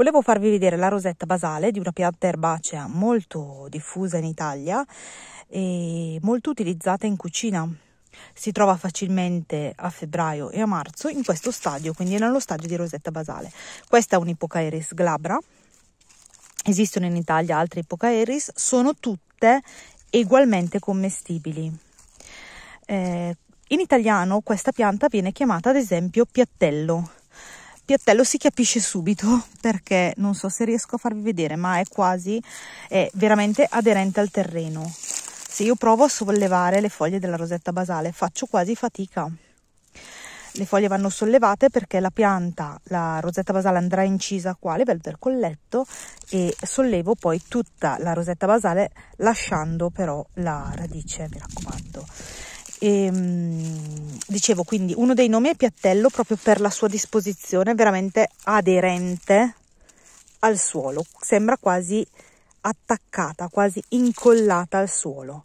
Volevo farvi vedere la rosetta basale di una pianta erbacea molto diffusa in Italia e molto utilizzata in cucina. Si trova facilmente a febbraio e a marzo in questo stadio, quindi nello stadio di rosetta basale. Questa è un'ipocaeris glabra. Esistono in Italia altre ipocaeris, sono tutte ugualmente commestibili. Eh, in italiano questa pianta viene chiamata ad esempio piattello piattello si capisce subito perché non so se riesco a farvi vedere ma è quasi è veramente aderente al terreno se io provo a sollevare le foglie della rosetta basale faccio quasi fatica le foglie vanno sollevate perché la pianta, la rosetta basale andrà incisa qua a livello del colletto e sollevo poi tutta la rosetta basale lasciando però la radice, mi raccomando. E, ehm, dicevo quindi uno dei nomi è piattello proprio per la sua disposizione veramente aderente al suolo, sembra quasi attaccata, quasi incollata al suolo.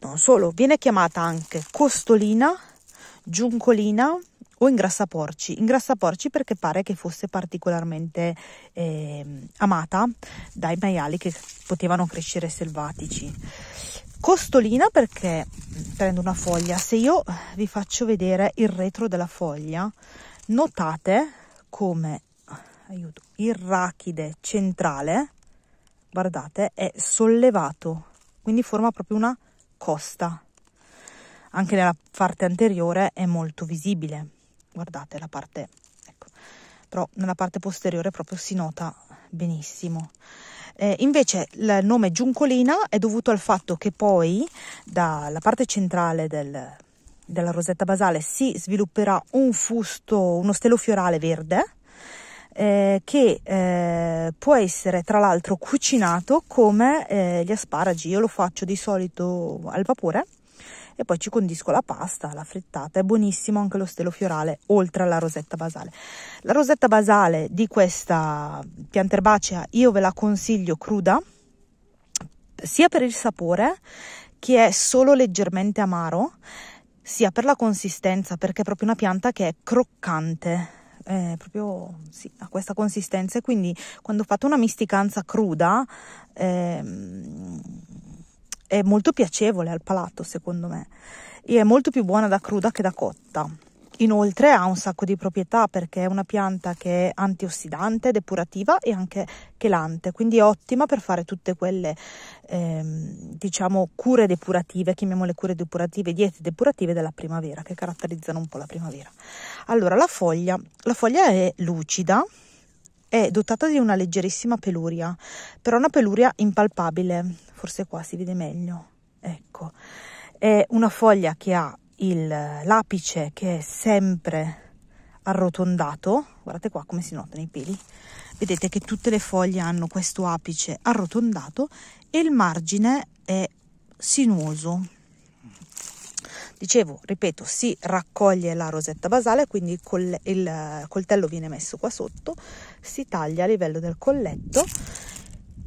Non solo, viene chiamata anche costolina, giuncolina o ingrassaporci. Ingrassaporci perché pare che fosse particolarmente eh, amata dai maiali che potevano crescere selvatici. Costolina perché prendo una foglia se io vi faccio vedere il retro della foglia notate come aiuto, il rachide centrale guardate è sollevato quindi forma proprio una costa anche nella parte anteriore è molto visibile guardate la parte ecco però nella parte posteriore proprio si nota benissimo eh, invece il nome Giuncolina è dovuto al fatto che poi dalla parte centrale del, della rosetta basale si svilupperà un fusto, uno stelo fiorale verde eh, che eh, può essere tra l'altro cucinato come eh, gli asparagi. Io lo faccio di solito al vapore e poi ci condisco la pasta, la frittata, è buonissimo anche lo stelo fiorale oltre alla rosetta basale. La rosetta basale di questa pianta erbacea io ve la consiglio cruda sia per il sapore che è solo leggermente amaro sia per la consistenza perché è proprio una pianta che è croccante eh, proprio sì, ha questa consistenza e quindi quando fate una misticanza cruda ehm, è molto piacevole al palato, secondo me, e è molto più buona da cruda che da cotta. Inoltre ha un sacco di proprietà perché è una pianta che è antiossidante, depurativa e anche chelante, quindi è ottima per fare tutte quelle ehm, diciamo cure depurative, chiamiamole cure depurative, diete depurative della primavera che caratterizzano un po' la primavera. Allora, la foglia, la foglia è lucida, è dotata di una leggerissima peluria, però una peluria impalpabile, forse qua si vede meglio, ecco. È una foglia che ha il, l'apice che è sempre arrotondato, guardate qua come si nota nei peli, vedete che tutte le foglie hanno questo apice arrotondato e il margine è sinuoso, Dicevo, ripeto, si raccoglie la rosetta basale, quindi col, il eh, coltello viene messo qua sotto, si taglia a livello del colletto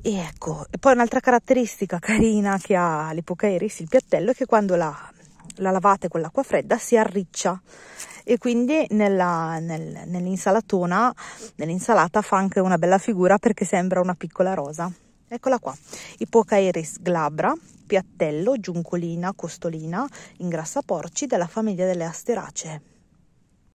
e ecco, e poi un'altra caratteristica carina che ha l'ipocairis, il piattello, è che quando la, la lavate con l'acqua fredda si arriccia e quindi nella, nel, nell'insalatona, nell'insalata fa anche una bella figura perché sembra una piccola rosa. Eccola qua, Ipocaeris glabra, Piattello, Giuncolina, Costolina, in porci della famiglia delle Asteracee.